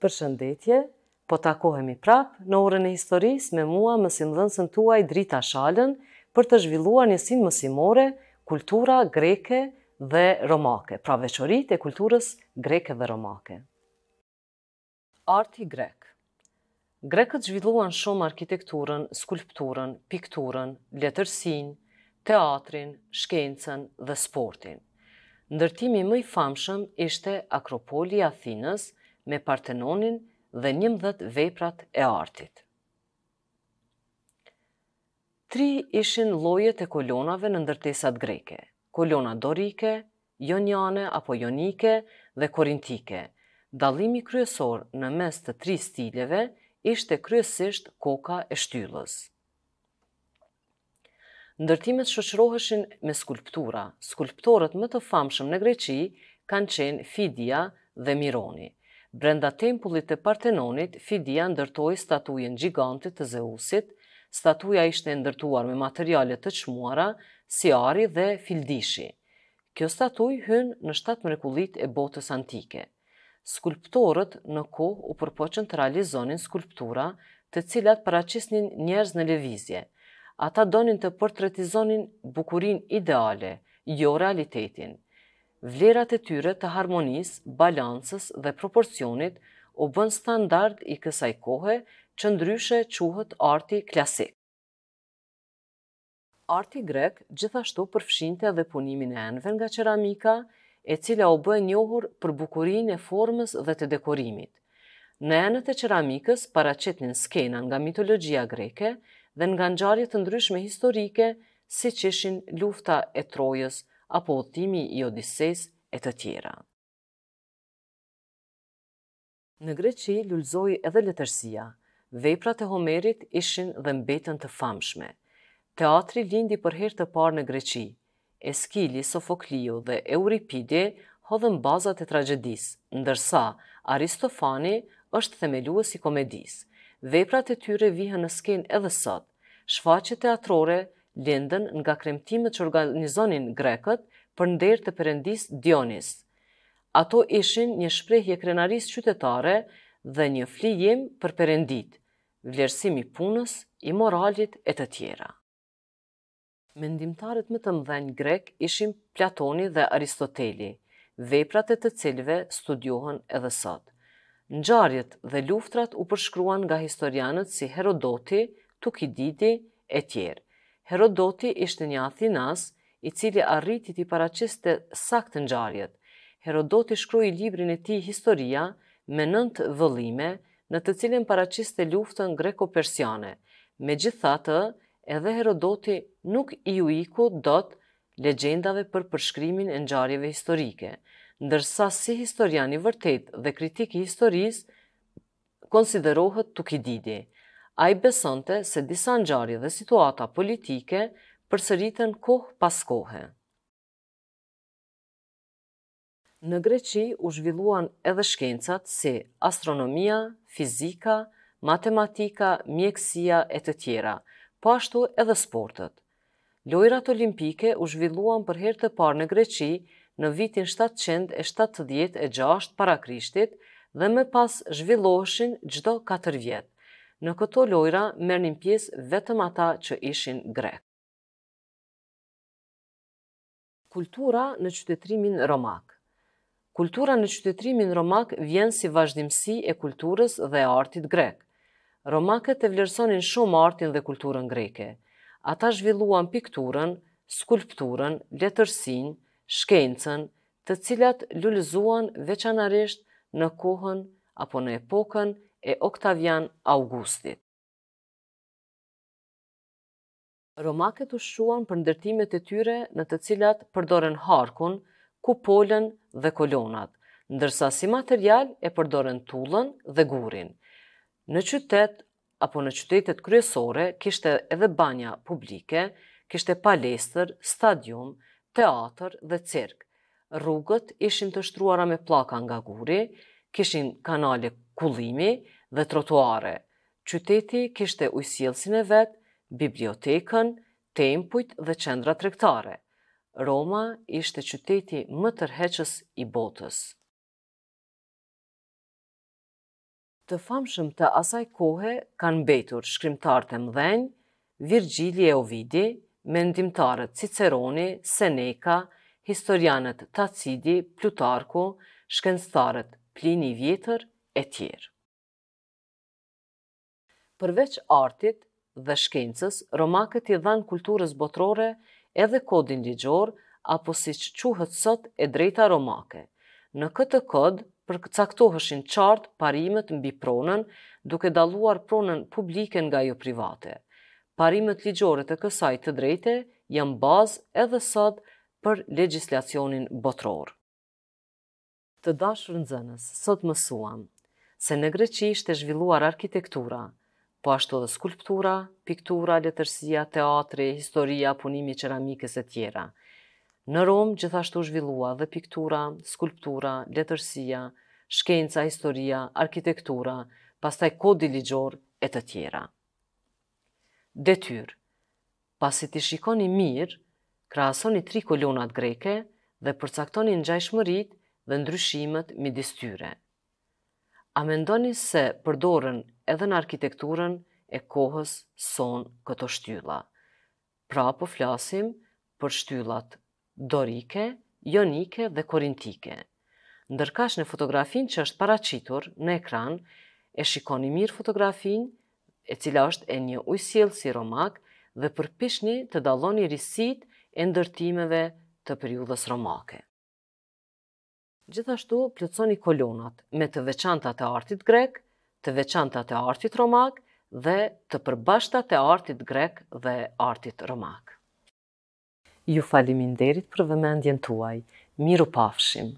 për shëndetje, po takohemi prapë në orën e historis me mua mësim dhënsën tuaj drita shalën për të zhvillua një sinë mësimore kultura greke dhe romake, pra veqorit e kulturës greke dhe romake. Arti grek Grekët zhvilluan shumë arkitekturën, skulpturën, pikturën, letërsin, teatrin, shkencen dhe sportin. Ndërtimi më i famshëm ishte Akropoli Athinës, me partenonin dhe njëmdhët vejprat e artit. Tri ishin lojet e kolonave në ndërtesat greke, kolona dorike, joniane apo jonike dhe korintike. Dalimi kryesor në mes të tri stileve ishte kryesisht koka e shtyllës. Ndërtimet shëqëroheshin me skulptura. Skulptorët më të famshëm në Greqi kanë qenë Fidia dhe Mironi. Brenda tempullit të Partenonit, Fidia ndërtoi statujën gjigante të Zeusit. Statuja ishte ndërtuar me materiale të çmuara, si ari dhe fildishi. Kjo statuj hynë në shtatë mrekullit e botës antike. Skulptorët në ko u përpoqën të realizonin skulptura të cilat paracisnin njerëz në levizje. Ata donin të portretizonin bukurin ideale, jo realitetin vlerat e tyre të harmonisë, balancës dhe proporcionit u bën standard i kësaj kohe që ndryshe quhet arti klasik. Arti grek gjithashtu përfshinte edhe punimin e enve nga ceramika, e cila u bën njohur për bukurin e formës dhe të dekorimit. Në enët e ceramikës paracetnin skena nga mitologjia greke dhe nga nxarjet të ndryshme historike, si qeshin lufta e trojës, apo otimi i Odises e të tjera. Në Greqi, lullzoj edhe letërsia. Veprat e Homerit ishin dhe mbetën të famshme. Teatri lindi për her të parë në Greqi. Eskili, Sofoklio dhe Euripide hodhën bazat e tragedis, ndërsa Aristofani është themeluës i komedis. Veprat e tyre vihën në sken edhe sot. Shfaqe teatrore, lindën nga kremtimet që organizonin grekët për ndërë të përendis Dionis. Ato ishin një shprejhje krenaris qytetare dhe një flijim për përendit, vlerësimi punës, i moralit e të tjera. Mendimtarët më të mdhenj grek ishim Platoni dhe Aristoteli, veprat e të cilve studiohen edhe sot. gjarjet dhe luftrat u përshkruan nga historianët si Herodoti, Tukiditi e tjerë. Herodoti ishte një Athinas, i cili arriti të i paraciste saktë në gjarjet. Herodoti shkroi i librin e ti historia me nëndë vëllime, në të cilin paraciste luftën greko-persiane. Me gjithatë, edhe Herodoti nuk i u iku dot legendave për përshkrimin e njarjeve historike, ndërsa si historiani vërtet dhe kritiki historisë konsiderohet tukididi a i besante se disa nxarje dhe situata politike përsëritën kohë pas kohë. Në Greqi u zhvilluan edhe shkencat si astronomia, fizika, matematika, mjekësia e të tjera, po ashtu edhe sportet. Lojrat olimpike u zhvilluan për herë të parë në Greqi në vitin 776 para Krishtit dhe më pas zhvilloheshin çdo 4 vjet. Në këto lojra mernin pjesë vetëm ata që ishin grek. Kultura në qytetrimin romak. Kultura në qytetrimin romak vjen si vazhdimsi e kulturës dhe artit grek. Romakët e vlerësonin shumë artin dhe kulturën greke. Ata zhvilluan pikturën, skulpturën, letërsin, shkencën, të cilat lullëzuan veçanarisht në kohën apo në epokën e Octavian Augustit. Romaket u shuan për ndërtimet e tyre në të cilat përdoren harkun, kupolen dhe kolonat, ndërsa si material e përdoren tullën dhe gurin. Në qytet apo në qytetet kryesore kishte edhe banja publike, kishte palestër, stadium, teatr dhe cirk. Rrugët ishin të shtruara me plaka nga guri, kishin kanale kulimi dhe trotuare. Qyteti kishte ujësielsin e vetë, bibliotekën, tempujt dhe qendra trektare. Roma ishte qyteti më tërheqës i botës. Të famshëm të asaj kohë kanë betur shkrimtar të mdhenjë, Virgjili e Ovidi, mendimtarët Ciceroni, Seneca, historianët Tacidi, Plutarku, shkenstarët Plini Vjetër, e tjerë. Përveç artit dhe shkencës, romakët i dhanë kulturës botrore edhe kodin ligjor, apo si që quhet sot e drejta romake. Në këtë kod, përcaktoheshin qartë parimet mbi pronën, duke daluar pronën publike nga jo private. Parimet ligjore të kësaj të drejte janë bazë edhe sot për legislacionin botror. Të dashur nxënës, sot mësuam se në Greqi ishte zhvilluar arkitektura, po ashtu dhe skulptura, piktura, letërsia, teatri, historia, punimi qeramikës e tjera. Në Rom gjithashtu zhvillua dhe piktura, skulptura, letërsia, shkenca, historia, arkitektura, pastaj kodi ligjor e të tjera. Detyr Pasi të shikoni mirë, krasoni tri kolonat greke dhe përcaktoni në gjajshmërit dhe ndryshimet midis tyre. A mendoni se përdoren edhe në arkitekturën e kohës sonë këto shtylla? Pra po flasim për shtyllat dorike, jonike dhe korintike. Ndërkash në fotografin që është paracitur në ekran, e shikoni mirë fotografin, e cila është e një ujësiel si romak, dhe përpishni të daloni risit e ndërtimeve të periudhës romake gjithashtu plëconi kolonat me të veçanta të artit grek, të veçanta të artit romak dhe të përbashta të artit grek dhe artit romak. Ju falimin derit për vëmendjen tuaj, miru pafshim.